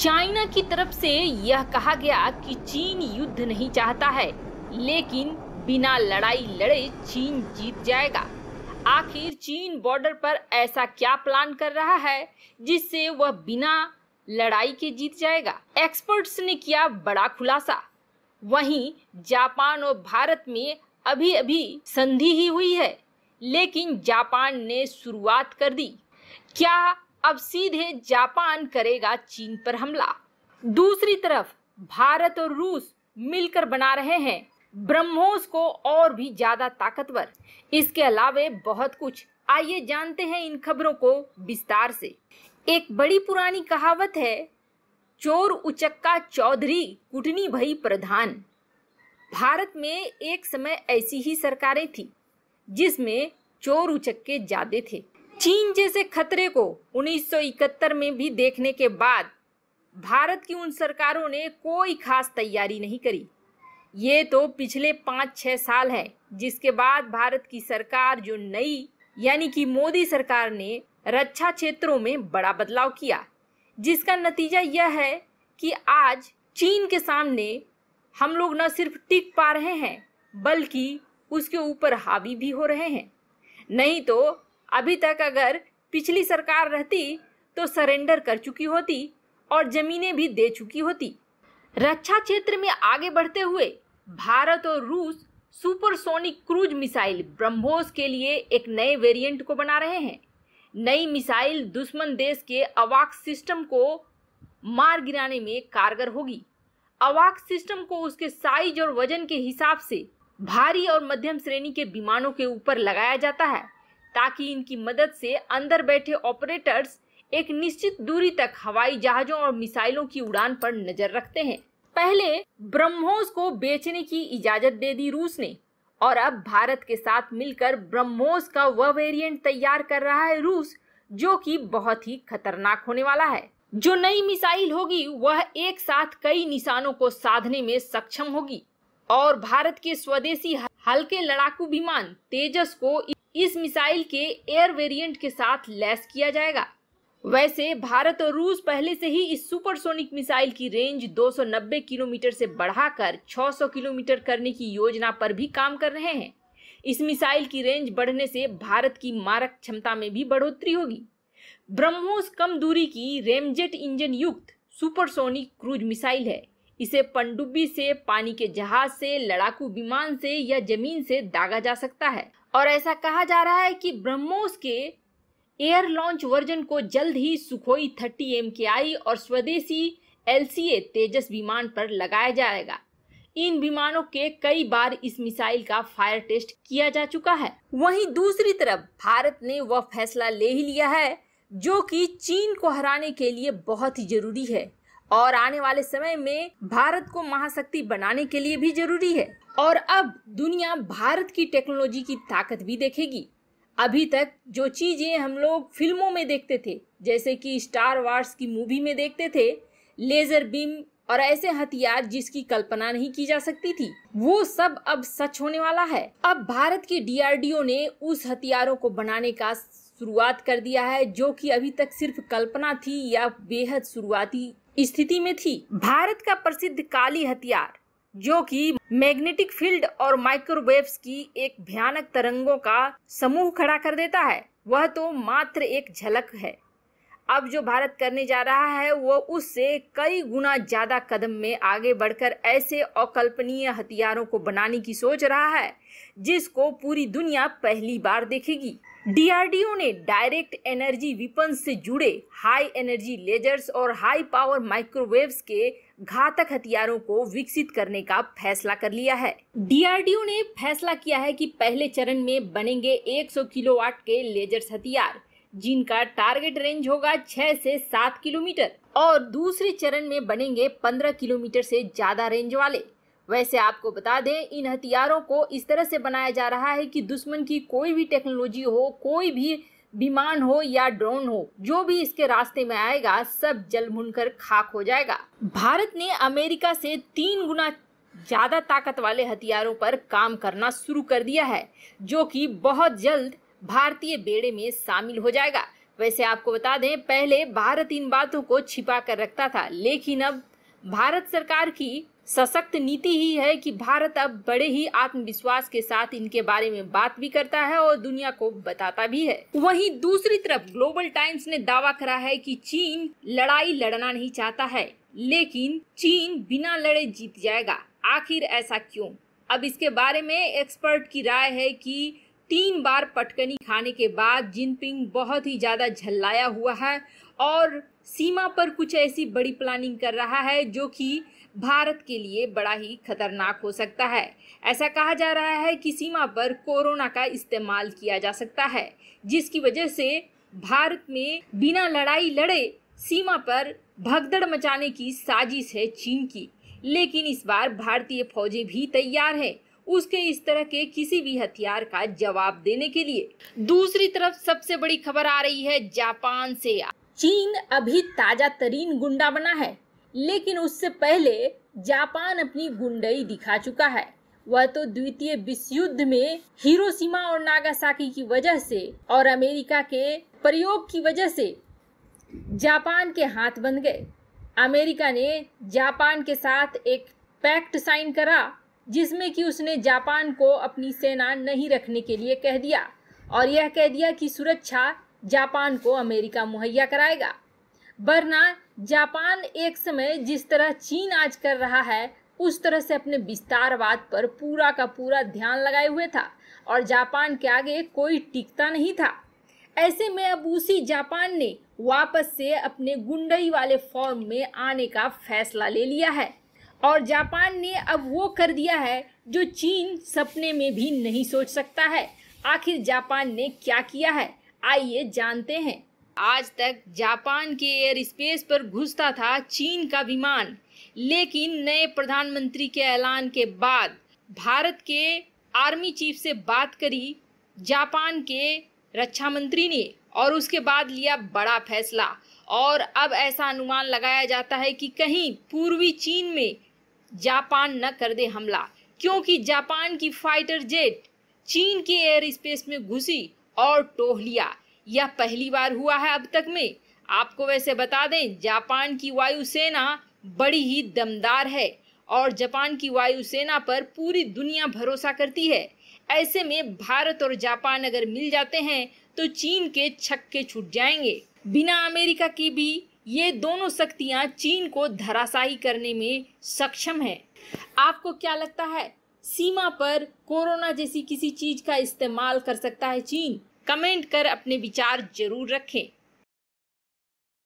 China की तरफ से यह कहा गया कि चीन युद्ध नहीं चाहता है लेकिन बिना लड़ाई लड़े चीन जीत जाएगा आखिर चीन बॉर्डर पर ऐसा क्या प्लान कर रहा है जिससे वह बिना लड़ाई के जीत जाएगा एक्सपर्ट्स ने किया बड़ा खुलासा वहीं जापान और भारत में अभी अभी संधि ही हुई है लेकिन जापान ने शुरुआत कर दी क्या अब सीधे जापान करेगा चीन पर हमला दूसरी तरफ भारत और रूस मिलकर बना रहे हैं ब्रह्मोस को और भी ज्यादा ताकतवर इसके अलावे बहुत कुछ आइए जानते हैं इन खबरों को विस्तार से एक बड़ी पुरानी कहावत है चोर उचक्का चौधरी कुटनी भई प्रधान भारत में एक समय ऐसी ही सरकारें थी जिसमें चोर उचक्के ज्यादा थे चीन जैसे खतरे को 1971 में भी देखने के बाद भारत की उन सरकारों ने कोई खास तैयारी नहीं करी ये तो पिछले पाँच छः साल है जिसके बाद भारत की सरकार जो नई यानी कि मोदी सरकार ने रक्षा क्षेत्रों में बड़ा बदलाव किया जिसका नतीजा यह है कि आज चीन के सामने हम लोग न सिर्फ टिक पा रहे हैं बल्कि उसके ऊपर हावी भी हो रहे हैं नहीं तो अभी तक अगर पिछली सरकार रहती तो सरेंडर कर चुकी होती और जमीनें भी दे चुकी होती रक्षा क्षेत्र में आगे बढ़ते हुए भारत और रूस सुपरसोनिक क्रूज मिसाइल ब्रह्मोस के लिए एक नए वेरिएंट को बना रहे हैं नई मिसाइल दुश्मन देश के अवाक सिस्टम को मार गिराने में कारगर होगी अवाक सिस्टम को उसके साइज और वजन के हिसाब से भारी और मध्यम श्रेणी के विमानों के ऊपर लगाया जाता है ताकि इनकी मदद से अंदर बैठे ऑपरेटर्स एक निश्चित दूरी तक हवाई जहाजों और मिसाइलों की उड़ान पर नजर रखते हैं पहले ब्रह्मोस को बेचने की इजाजत दे दी रूस ने और अब भारत के साथ मिलकर ब्रह्मोस का वह वेरिएंट तैयार कर रहा है रूस जो कि बहुत ही खतरनाक होने वाला है जो नई मिसाइल होगी वह एक साथ कई निशानों को साधने में सक्षम होगी और भारत के स्वदेशी हल्के लड़ाकू विमान तेजस को इस मिसाइल के एयर वेरिएंट के साथ लैस किया जाएगा वैसे भारत और रूस पहले से ही इस सुपरसोनिक मिसाइल की रेंज 290 किलोमीटर से बढ़ाकर 600 किलोमीटर करने की योजना पर भी काम कर रहे हैं इस मिसाइल की रेंज बढ़ने से भारत की मारक क्षमता में भी बढ़ोतरी होगी ब्रह्मोस कम दूरी की रेमजेट इंजन युक्त सुपरसोनिक क्रूज मिसाइल है इसे पनडुब्बी से पानी के जहाज से लड़ाकू विमान से या जमीन से दागा जा सकता है और ऐसा कहा जा रहा है कि ब्रह्मोस के एयर लॉन्च वर्जन को जल्द ही सुखोई थर्टी एम के आई और स्वदेशी एल तेजस विमान पर लगाया जाएगा इन विमानों के कई बार इस मिसाइल का फायर टेस्ट किया जा चुका है वहीं दूसरी तरफ भारत ने वह फैसला ले ही लिया है जो कि चीन को हराने के लिए बहुत ही जरूरी है और आने वाले समय में भारत को महाशक्ति बनाने के लिए भी जरूरी है और अब दुनिया भारत की टेक्नोलॉजी की ताकत भी देखेगी अभी तक जो चीजें हम लोग फिल्मों में देखते थे जैसे कि स्टार वार्स की मूवी में देखते थे लेजर बीम और ऐसे हथियार जिसकी कल्पना नहीं की जा सकती थी वो सब अब सच होने वाला है अब भारत के डीआरडीओ ने उस हथियारों को बनाने का शुरुआत कर दिया है जो कि अभी तक सिर्फ कल्पना थी या बेहद शुरुआती स्थिति में थी भारत का प्रसिद्ध काली हथियार जो कि मैग्नेटिक फील्ड और माइक्रोवेव्स की एक भयानक तरंगों का समूह खड़ा कर देता है वह तो मात्र एक झलक है अब जो भारत करने जा रहा है वो उससे कई गुना ज़्यादा कदम में आगे बढ़कर ऐसे अकल्पनीय हथियारों को बनाने की सोच रहा है जिसको पूरी दुनिया पहली बार देखेगी डीआरडीओ ने डायरेक्ट एनर्जी विपन से जुड़े हाई एनर्जी लेजर्स और हाई पावर माइक्रोवेव्स के घातक हथियारों को विकसित करने का फैसला कर लिया है डीआरडीओ ने फैसला किया है कि पहले चरण में बनेंगे 100 किलोवाट के लेजर्स हथियार जिनका टारगेट रेंज होगा छह से सात किलोमीटर और दूसरे चरण में बनेंगे पंद्रह किलोमीटर से ज्यादा रेंज वाले वैसे आपको बता दें इन हथियारों को इस तरह से बनाया जा रहा है कि दुश्मन की कोई भी टेक्नोलॉजी हो कोई भी विमान हो या ड्रोन हो जो भी इसके रास्ते में आएगा सब जल भून कर खाक हो जाएगा भारत ने अमेरिका से तीन गुना ज्यादा ताकत वाले हथियारों पर काम करना शुरू कर दिया है जो कि बहुत जल्द भारतीय बेड़े में शामिल हो जाएगा वैसे आपको बता दें पहले भारत इन बातों को छिपा कर रखता था लेकिन अब भारत सरकार की सशक्त नीति ही है कि भारत अब बड़े ही आत्मविश्वास के साथ इनके बारे में बात भी करता है और दुनिया को बताता भी है वहीं दूसरी तरफ ग्लोबल टाइम्स ने दावा करा है कि चीन लड़ाई लड़ना नहीं चाहता है लेकिन चीन बिना लड़े जीत जाएगा आखिर ऐसा क्यों अब इसके बारे में एक्सपर्ट की राय है कि तीन बार पटकनी खाने के बाद जिनपिंग बहुत ही ज़्यादा झल्लाया हुआ है और सीमा पर कुछ ऐसी बड़ी प्लानिंग कर रहा है जो कि भारत के लिए बड़ा ही खतरनाक हो सकता है ऐसा कहा जा रहा है कि सीमा पर कोरोना का इस्तेमाल किया जा सकता है जिसकी वजह से भारत में बिना लड़ाई लड़े सीमा पर भगदड़ मचाने की साजिश है चीन की लेकिन इस बार भारतीय फौजें भी तैयार है उसके इस तरह के किसी भी हथियार का जवाब देने के लिए दूसरी तरफ सबसे बड़ी खबर आ रही है जापान से चीन अभी ताजा तरीन गुंडा बना है लेकिन उससे पहले जापान अपनी गुंडई दिखा चुका है वह तो द्वितीय विश्व युद्ध में हिरोशिमा और नागासाकी की वजह से और अमेरिका के प्रयोग की वजह से जापान के हाथ बन गए अमेरिका ने जापान के साथ एक पैक्ट साइन करा जिसमें कि उसने जापान को अपनी सेना नहीं रखने के लिए कह दिया और यह कह दिया कि सुरक्षा जापान को अमेरिका मुहैया कराएगा वरना जापान एक समय जिस तरह चीन आज कर रहा है उस तरह से अपने विस्तारवाद पर पूरा का पूरा ध्यान लगाए हुए था और जापान के आगे कोई टिकता नहीं था ऐसे में अब उसी जापान ने वापस से अपने गुंडई वाले फॉर्म में आने का फैसला ले लिया है और जापान ने अब वो कर दिया है जो चीन सपने में भी नहीं सोच सकता है आखिर जापान ने क्या किया है आइए जानते हैं आज तक जापान के एयर स्पेस पर घुसता था चीन का विमान लेकिन नए प्रधानमंत्री के ऐलान के बाद भारत के आर्मी चीफ से बात करी जापान के रक्षा मंत्री ने और उसके बाद लिया बड़ा फैसला और अब ऐसा अनुमान लगाया जाता है कि कहीं पूर्वी चीन में जापान न कर दे हमला क्योंकि जापान की फाइटर जेट चीन के एयर स्पेस में घुसी और टोह लिया यह पहली बार हुआ है अब तक में आपको वैसे बता दें जापान की वायुसेना बड़ी ही दमदार है और जापान की वायुसेना पर पूरी दुनिया भरोसा करती है ऐसे में भारत और जापान अगर मिल जाते हैं तो चीन के छक्के छूट जाएंगे बिना अमेरिका की भी ये दोनों शक्तियाँ चीन को धराशाई करने में सक्षम है आपको क्या लगता है सीमा पर कोरोना जैसी किसी चीज का इस्तेमाल कर सकता है चीन कमेंट कर अपने विचार जरूर रखें